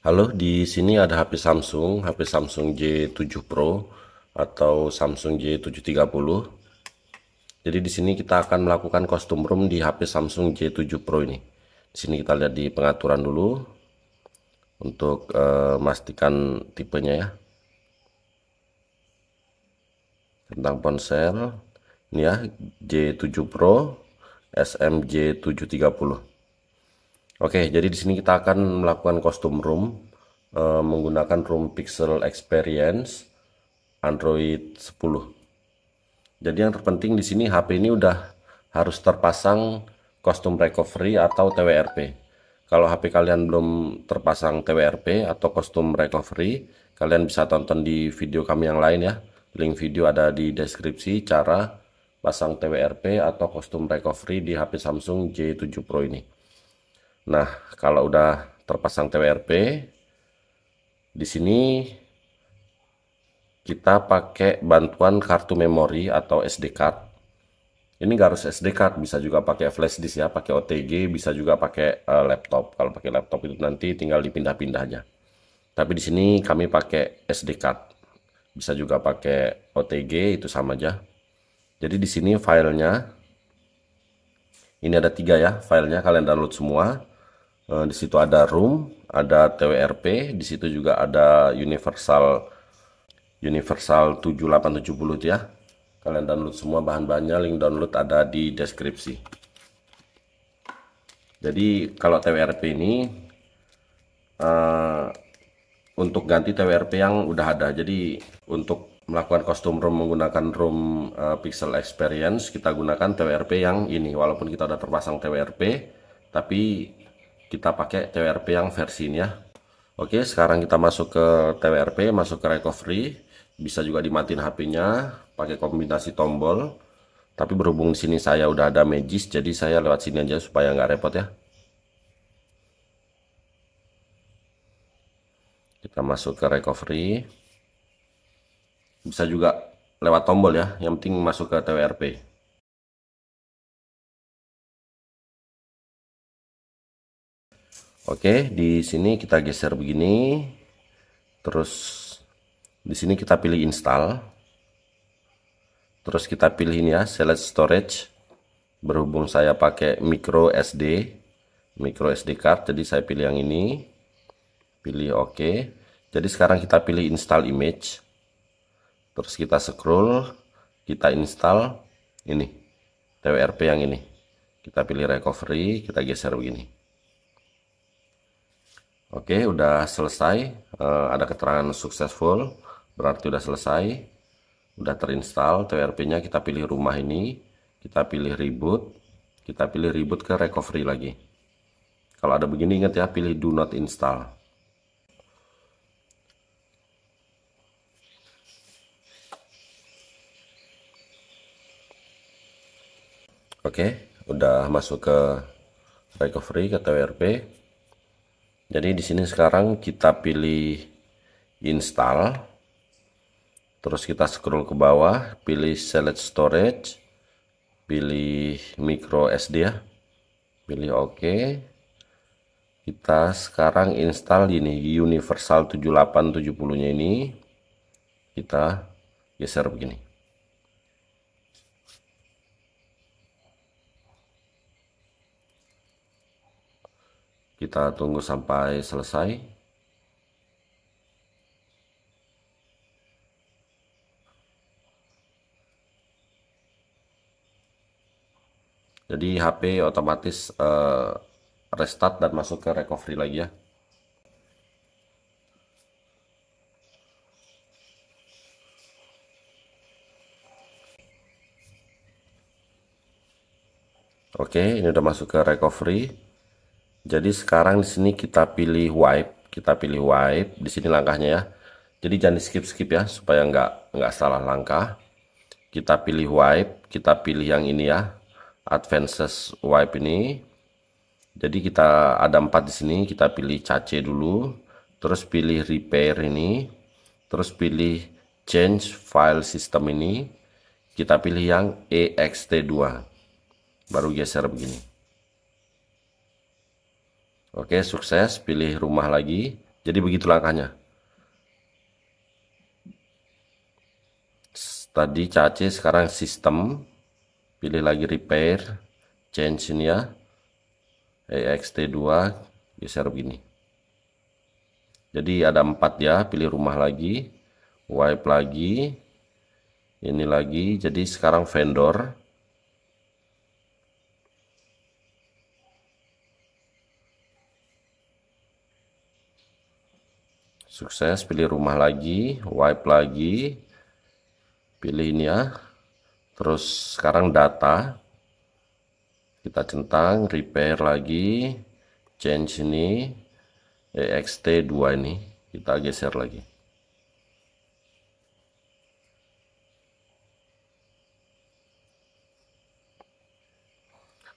Halo, di sini ada HP Samsung, HP Samsung J7 Pro atau Samsung J730. Jadi di sini kita akan melakukan custom rom di HP Samsung J7 Pro ini. Di sini kita lihat di pengaturan dulu untuk eh, memastikan tipenya ya. Tentang ponsel, ini ya J7 Pro SMJ730. Oke, jadi di sini kita akan melakukan custom room uh, menggunakan room pixel experience Android 10. Jadi yang terpenting di sini HP ini udah harus terpasang custom recovery atau TWRP. Kalau HP kalian belum terpasang TWRP atau custom recovery, kalian bisa tonton di video kami yang lain ya. Link video ada di deskripsi cara pasang TWRP atau custom recovery di HP Samsung J7 Pro ini. Nah, kalau udah terpasang TWRP, di sini kita pakai bantuan kartu memori atau SD card. Ini nggak harus SD card, bisa juga pakai flash disk ya, pakai OTG, bisa juga pakai uh, laptop. Kalau pakai laptop itu nanti tinggal dipindah-pindah aja. Tapi di sini kami pakai SD card. Bisa juga pakai OTG, itu sama aja. Jadi di sini filenya, ini ada tiga ya filenya, kalian download semua Eh, di situ ada room, ada TWRP, di situ juga ada universal universal 7870 ya. Kalian download semua bahan-bahannya, link download ada di deskripsi. Jadi kalau TWRP ini uh, untuk ganti TWRP yang udah ada. Jadi untuk melakukan custom room menggunakan room uh, Pixel Experience kita gunakan TWRP yang ini walaupun kita udah terpasang TWRP tapi kita pakai TWRP yang versinya Oke sekarang kita masuk ke TWRP masuk ke recovery bisa juga dimatiin HP-nya pakai kombinasi tombol tapi berhubung di sini saya udah ada magis jadi saya lewat sini aja supaya nggak repot ya kita masuk ke recovery bisa juga lewat tombol ya yang penting masuk ke TWRP Oke, di sini kita geser begini. Terus di sini kita pilih install. Terus kita pilih ini ya, select storage. Berhubung saya pakai micro SD, micro SD card, jadi saya pilih yang ini. Pilih oke. Jadi sekarang kita pilih install image. Terus kita scroll, kita install ini. TWRP yang ini. Kita pilih recovery, kita geser begini. Oke, udah selesai. Uh, ada keterangan successful, berarti udah selesai. Udah terinstall TWRP-nya, kita pilih rumah ini, kita pilih reboot, kita pilih reboot ke recovery lagi. Kalau ada begini ingat ya, pilih do not install. Oke, udah masuk ke recovery ke TWRP jadi di sini sekarang kita pilih install terus kita scroll ke bawah pilih select storage pilih micro SD ya pilih oke OK. kita sekarang install ini universal 7870 nya ini kita geser begini Kita tunggu sampai selesai. Jadi HP otomatis uh, restart dan masuk ke recovery lagi ya. Oke, ini udah masuk ke recovery. Jadi sekarang di sini kita pilih wipe, kita pilih wipe di sini langkahnya ya. Jadi jangan skip skip ya supaya nggak nggak salah langkah. Kita pilih wipe, kita pilih yang ini ya, advances wipe ini. Jadi kita ada empat di sini, kita pilih cache dulu, terus pilih repair ini, terus pilih change file system ini, kita pilih yang ext2. Baru geser begini. Oke, sukses pilih rumah lagi. Jadi begitu langkahnya. Tadi cace sekarang sistem. Pilih lagi repair, change ini ya. EXT2 geser begini. Jadi ada empat ya, pilih rumah lagi, wipe lagi, ini lagi. Jadi sekarang vendor sukses pilih rumah lagi wipe lagi pilih ini ya terus sekarang data kita centang repair lagi change ini ext2 ini kita geser lagi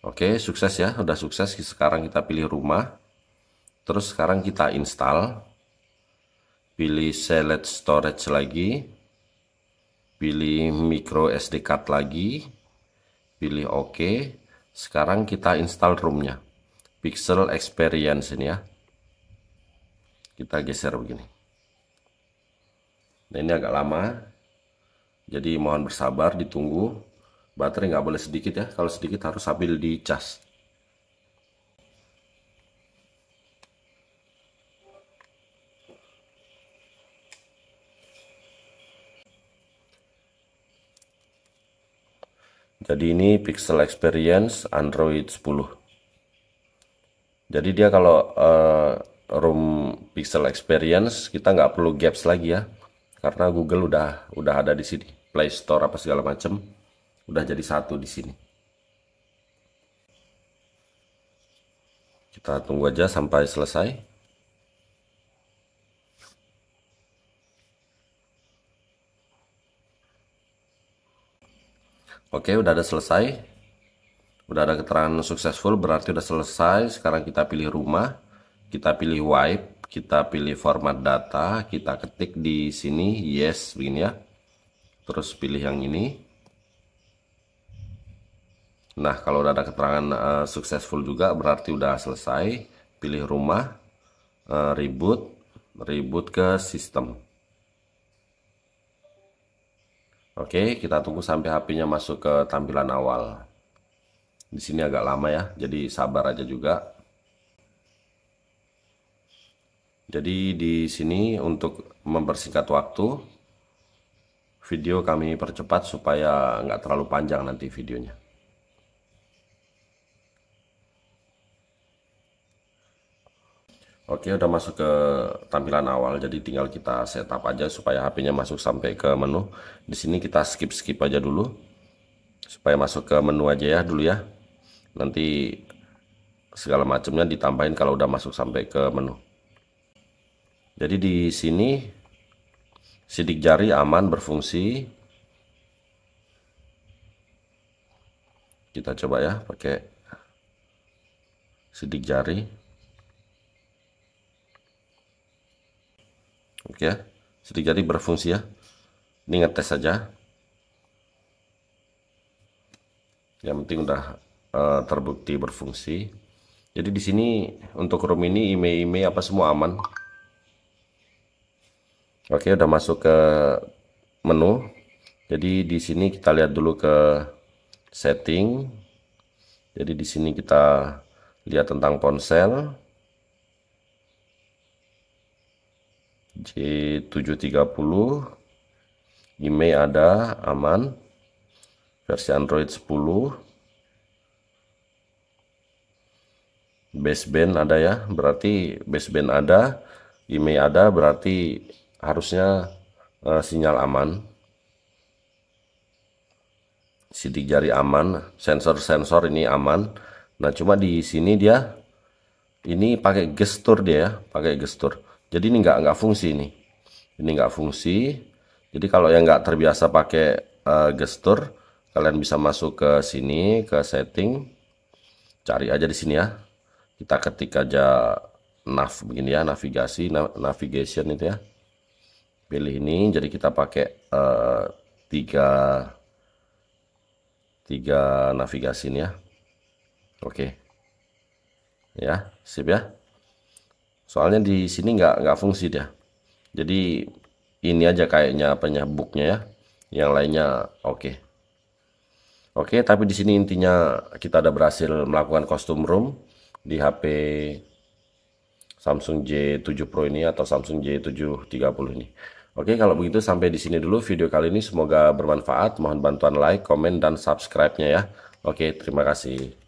Oke, sukses ya. Udah sukses. Sekarang kita pilih rumah. Terus sekarang kita install pilih select storage lagi pilih micro SD card lagi pilih OK sekarang kita install roomnya pixel experience ini ya kita geser begini nah ini agak lama jadi mohon bersabar ditunggu baterai nggak boleh sedikit ya kalau sedikit harus sambil di charge. Jadi ini Pixel Experience Android 10. Jadi dia kalau uh, room Pixel Experience kita nggak perlu gaps lagi ya, karena Google udah udah ada di sini, Play Store apa segala macem udah jadi satu di sini. Kita tunggu aja sampai selesai. Oke, udah ada selesai. Udah ada keterangan successful, berarti udah selesai. Sekarang kita pilih rumah, kita pilih wipe, kita pilih format data, kita ketik di sini yes begini ya. Terus pilih yang ini. Nah, kalau udah ada keterangan uh, successful juga berarti udah selesai. Pilih rumah, uh, reboot, reboot ke sistem. Oke, kita tunggu sampai HP-nya masuk ke tampilan awal. Di sini agak lama ya, jadi sabar aja juga. Jadi di sini untuk mempersingkat waktu, video kami percepat supaya nggak terlalu panjang nanti videonya. Oke udah masuk ke tampilan awal jadi tinggal kita setup aja supaya HP-nya masuk sampai ke menu di sini kita skip skip aja dulu supaya masuk ke menu aja ya dulu ya nanti segala macamnya ditambahin kalau udah masuk sampai ke menu jadi di sini sidik jari aman berfungsi kita coba ya pakai sidik jari Oke ya. jadi, berfungsi ya. Ini ngetes saja. Yang penting udah uh, terbukti berfungsi. Jadi di sini untuk room ini IMEI-IMEI apa semua aman. Oke, udah masuk ke menu. Jadi di sini kita lihat dulu ke setting. Jadi di sini kita lihat tentang ponsel. J730 IMEI ada aman versi Android 10 baseband ada ya berarti baseband ada IMEI ada berarti harusnya uh, sinyal aman sidik jari aman sensor-sensor ini aman nah cuma di sini dia ini pakai gestur dia ya pakai gestur jadi ini nggak nggak fungsi nih ini nggak fungsi jadi kalau yang nggak terbiasa pakai uh, gestur kalian bisa masuk ke sini ke setting cari aja di sini ya kita ketik aja nav begini ya navigasi nav navigation itu ya pilih ini jadi kita pakai uh, tiga tiga navigasi ini ya oke okay. ya sip ya soalnya di sini nggak nggak fungsi dia jadi ini aja kayaknya penyebuknya ya yang lainnya oke okay. oke okay, tapi di sini intinya kita ada berhasil melakukan custom room di HP Samsung J7 Pro ini atau Samsung J730 ini Oke, kalau begitu sampai di sini dulu video kali ini. Semoga bermanfaat. Mohon bantuan like, komen, dan subscribe-nya ya. Oke, terima kasih.